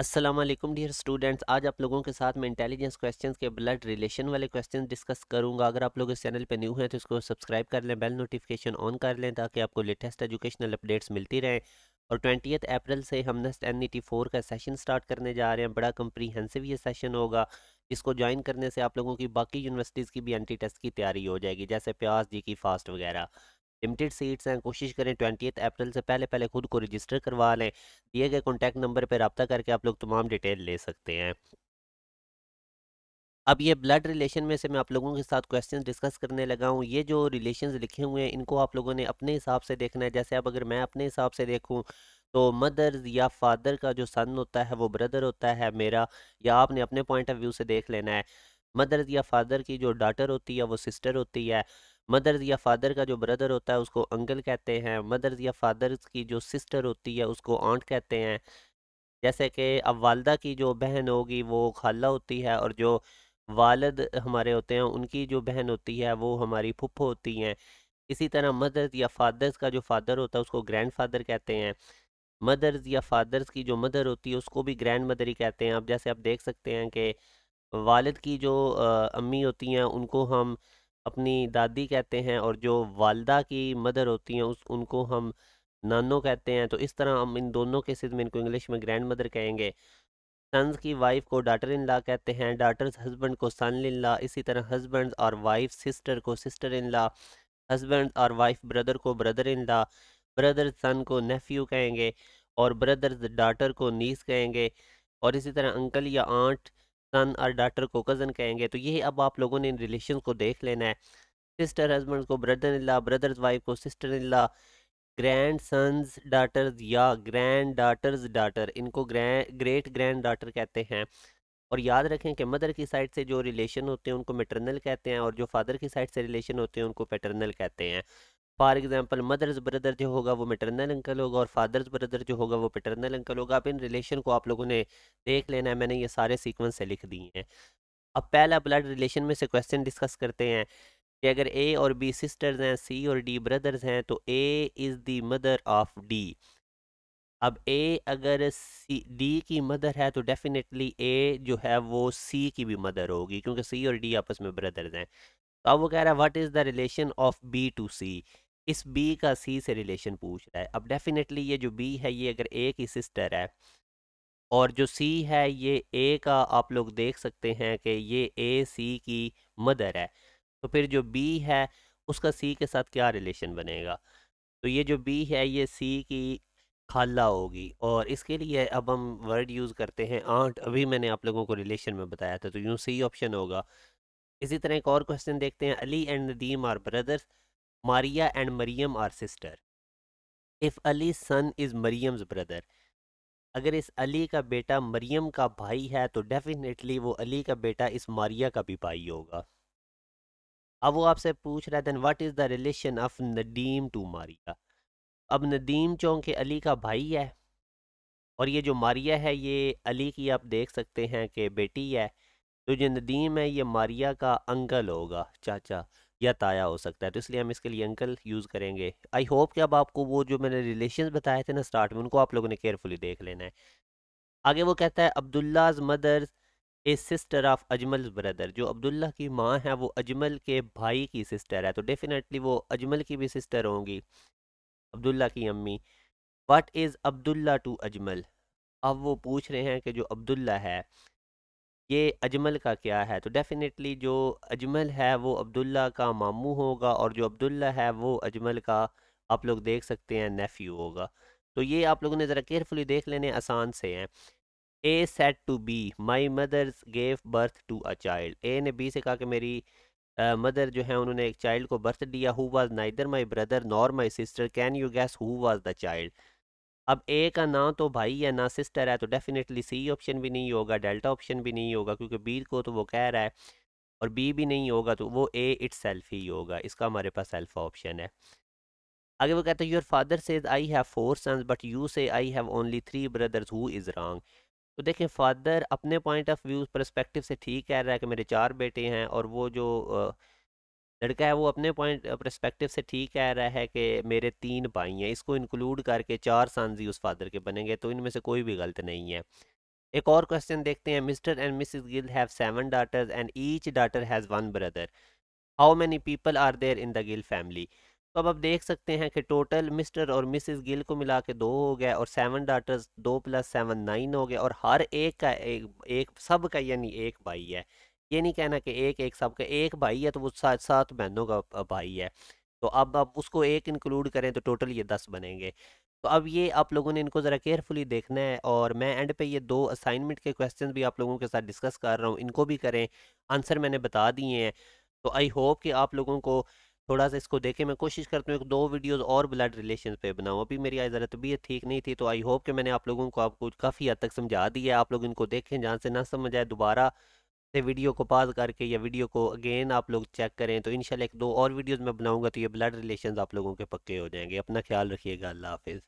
Aslam dear students आज आप लोगों के साथ मैं इंटेलिजेंस क्वेश्चंस के ब्लड रिलेशन वाले क्वेश्चंस डिस्कस करूंगा अगर आप लोग इस चैनल पर न्यू हैं तो इसको सब्सक्राइब कर लें बेल नोटिफिकेशन ऑन कर लें ताकि आपको लेटेस्ट एजुकेशनल अपडेट्स मिलती रहें और ट्वेंटी अप्रैल से हम नस्ट एन फोर का सेशन स्टार्ट करने जा रहे हैं बड़ा कम्प्रीहेंसिव ये सेशन होगा इसको ज्वाइन करने से आप लोगों की बाकी यूनिवर्सिटीज़ की भी एन टेस्ट की तैयारी हो जाएगी जैसे प्याज जी की फास्ट वगैरह लिमिटेड सीट्स हैं कोशिश करें ट्वेंटी अप्रैल से पहले पहले खुद को रजिस्टर करवा लें दिए गए कॉन्टैक्ट नंबर पर रबता करके आप लोग तमाम डिटेल ले सकते हैं अब ये ब्लड रिलेशन में से मैं आप लोगों के साथ क्वेश्चन डिस्कस करने लगा हूँ ये जो रिलेशन लिखे हुए हैं इनको आप लोगों ने अपने हिसाब से देखना है जैसे अब अगर मैं अपने हिसाब से देखूँ तो मदर या फादर का जो सन होता है वो ब्रदर होता है मेरा या आपने अपने पॉइंट ऑफ व्यू से देख लेना है मदर या फादर की जो डाटर होती है वो सिस्टर होती है मदर्स या फादर का जो ब्रदर होता है उसको अंकल कहते हैं मदर्स या फादर्स की जो सिस्टर होती है उसको आंट कहते हैं जैसे कि अब वालदा की जो बहन होगी वो खाला होती है और जो वालद हमारे होते हैं उनकी जो बहन होती है वो हमारी फुप्पो होती हैं इसी तरह मदर्स या फादर्स का जो फादर होता है उसको ग्रैंड फादर कहते हैं मदर्स या फादर्स की जो मदर होती है उसको भी ग्रैंड मदर ही कहते हैं अब जैसे आप देख सकते हैं कि वालद की जो अम्मी होती हैं उनको हम अपनी दादी कहते हैं और जो वालदा की मदर होती हैं उस उनको हम नानो कहते हैं तो इस तरह हम इन दोनों सिद्ध में इनको इंग्लिश में ग्रैंड मदर कहेंगे सन्स की वाइफ को डाटर इन ला कहते हैं डाटर्स हस्बैंड को सन इन ला इसी तरह हस्बैंड और वाइफ सिस्टर को सिस्टर इन ला हस्बैंड और वाइफ ब्रदर को brother in law brother son को नेफ्यू कहेंगे और ब्रदर्स डाटर को नीस कहेंगे और इसी तरह अंकल या आंट सन और डाटर को कज़न कहेंगे तो ये अब आप लोगों ने इन रिलेशन को देख लेना है सिस्टर हजबेंड को ब्रदर इला ब्रदर्स वाइफ को sister in law grand sons daughters या ग्रैंड डाटर्स डाटर इनको ग्रैंड ग्रेट ग्रैंड डाटर कहते हैं और याद रखें कि मदर की साइड से जो रिलेशन होते हैं उनको मेटरनल कहते हैं और जो फादर की साइड से रिलेशन होते हैं उनको पैटर्नल कहते हैं फॉर एग्जाम्पल मदर्स ब्रदर जो होगा वो मेटरनल अंकल होगा और फादर्स ब्रदर जो होगा वो पेटरनल अंकल होगा अब इन रिलेशन को आप लोगों ने देख लेना है मैंने ये सारे सीक्वेंस से लिख दिए हैं अब पहला ब्लड रिलेशन में से क्वेश्चन डिस्कस करते हैं कि अगर ए और बी सिस्टर्स हैं सी और डी ब्रदर्स हैं तो A is the mother of D अब ए अगर सी डी की मदर है तो डेफिनेटली ए जो है वो सी की भी मदर होगी क्योंकि सी और डी आपस में ब्रदर्स हैं तो अब वो कह रहा है what is the relation of B to C इस बी का सी से रिलेशन पूछ रहा है अब डेफिनेटली ये जो बी है ये अगर ए की सिस्टर है और जो सी है ये ए का आप लोग देख सकते हैं कि ये ए सी की मदर है तो फिर जो बी है उसका सी के साथ क्या रिलेशन बनेगा तो ये जो बी है ये सी की खाला होगी और इसके लिए अब हम वर्ड यूज़ करते हैं आंट अभी मैंने आप लोगों को रिलेशन में बताया था तो यूँ सी ऑप्शन होगा इसी तरह एक और क्वेश्चन देखते हैं Ali and Nadeem are brothers Maria and Maryam are sister. If Ali's son is Maryam's brother, अगर इस अली का बेटा मरियम का भाई है तो डेफिनेटली वो अली का बेटा इस मारिया का भी भाई होगा अब वो आपसे पूछ रहा है then what is the relation of Nadeem to Maria अब नदीम चौंकि अली का भाई है और ये जो मारिया है ये अली की आप देख सकते हैं कि बेटी है तो जो नदीम है ये मारिया का अंकल होगा चाचा या ताया हो सकता है तो इसलिए हम इसके लिए अंकल यूज़ करेंगे आई होप कि अब आपको वो जो मैंने रिलेशन बताए थे ना स्टार्ट में उनको आप लोगों ने केयरफुली देख लेना है आगे वो कहता है Abdullah's mother A sister of Ajmal brother जो अब्दुल्ला की माँ है वो अजमल के भाई की सिस्टर है तो डेफिनेटली वो अजमल की भी सिस्टर होंगी अब्दुल्ला की अम्मी what is Abdullah to Ajmal अब वो पूछ रहे हैं कि जो अब्दुल्ला है ये अजमल का क्या है तो डेफिनेटली जो अजमल है वो अब्दुल्ला का मामू होगा और जो अब्दुल्ला है वो अजमल का आप लोग देख सकते हैं नेफ्यू होगा तो ये आप लोगों ने ज़रा केयरफुली देख लेने आसान से हैं A said to B my mother's gave birth to a child A ने बी से कहा कि मेरी मदर uh, जो है उन्होंने एक चाइल्ड को बर्थ दिया who was neither my brother nor my sister can you guess who was the child अब ए का ना तो भाई है ना सिस्टर है तो डेफिनेटली सी ऑप्शन भी नहीं होगा डेल्टा ऑप्शन भी नहीं होगा क्योंकि बी को तो वो कह रहा है और बी भी नहीं होगा तो वो ए इट सेल्फ ही होगा इसका हमारे पास सेल्फ ऑप्शन है आगे वो कहते हैं your father says I have four sons but you say I have only three brothers who is wrong तो देखें फादर अपने पॉइंट ऑफ व्यू परस्पेक्टिव से ठीक कह रहा है कि मेरे चार बेटे हैं और वो जो uh, लड़का है वो अपने पॉइंट परस्पेक्टिव से ठीक कह रहा है कि मेरे तीन भाई हैं इसको इंक्लूड करके चार सन्स ही उस फादर के बनेंगे तो इनमें से कोई भी गलत नहीं है एक और क्वेश्चन देखते हैं Mr and Mrs Gill have seven daughters and each daughter has one brother how many people are there in the Gill family तो अब आप देख सकते हैं कि टोटल मिस्टर और मिसिज गिल को मिला के दो हो गया और सेवन डाटर्स दो प्लस सेवन नाइन हो गया और हर एक का एक, एक सब का यानी एक भाई है ये नहीं कहना कि एक एक सबका एक भाई है तो वो साथ साथ बहनों का भाई है तो अब आप उसको एक इंक्लूड करें तो टोटल ये दस बनेंगे तो अब ये आप लोगों ने इनको ज़रा केयरफुली देखना है और मैं एंड पे ये दो असाइनमेंट के क्वेश्चन भी आप लोगों के साथ डिस्कस कर रहा हूँ इनको भी करें आंसर मैंने बता दिए हैं तो आई होप कि आप लोगों को थोड़ा सा इसको देखें मैं कोशिश करता हूँ एक दो वीडियोस और ब्लड रिलेशन पे बनाऊँ अभी मेरी ज़रा तबीयत ठीक नहीं थी तो आई होप कि मैंने आप लोगों को आपको काफ़ी हद तक समझा दिया आप लोग इनको देखें जहाँ से ना समझ आए दोबारा से वीडियो को पाज करके या वीडियो को अगेन आप लोग चेक करें तो इन एक दो और वीडियोज़ मैं बनाऊँगा तो ये ब्लड रिलेशन आप लोगों के पक्के हो जाएंगे अपना ख्याल रखिएगा अल्लाह हाफिज़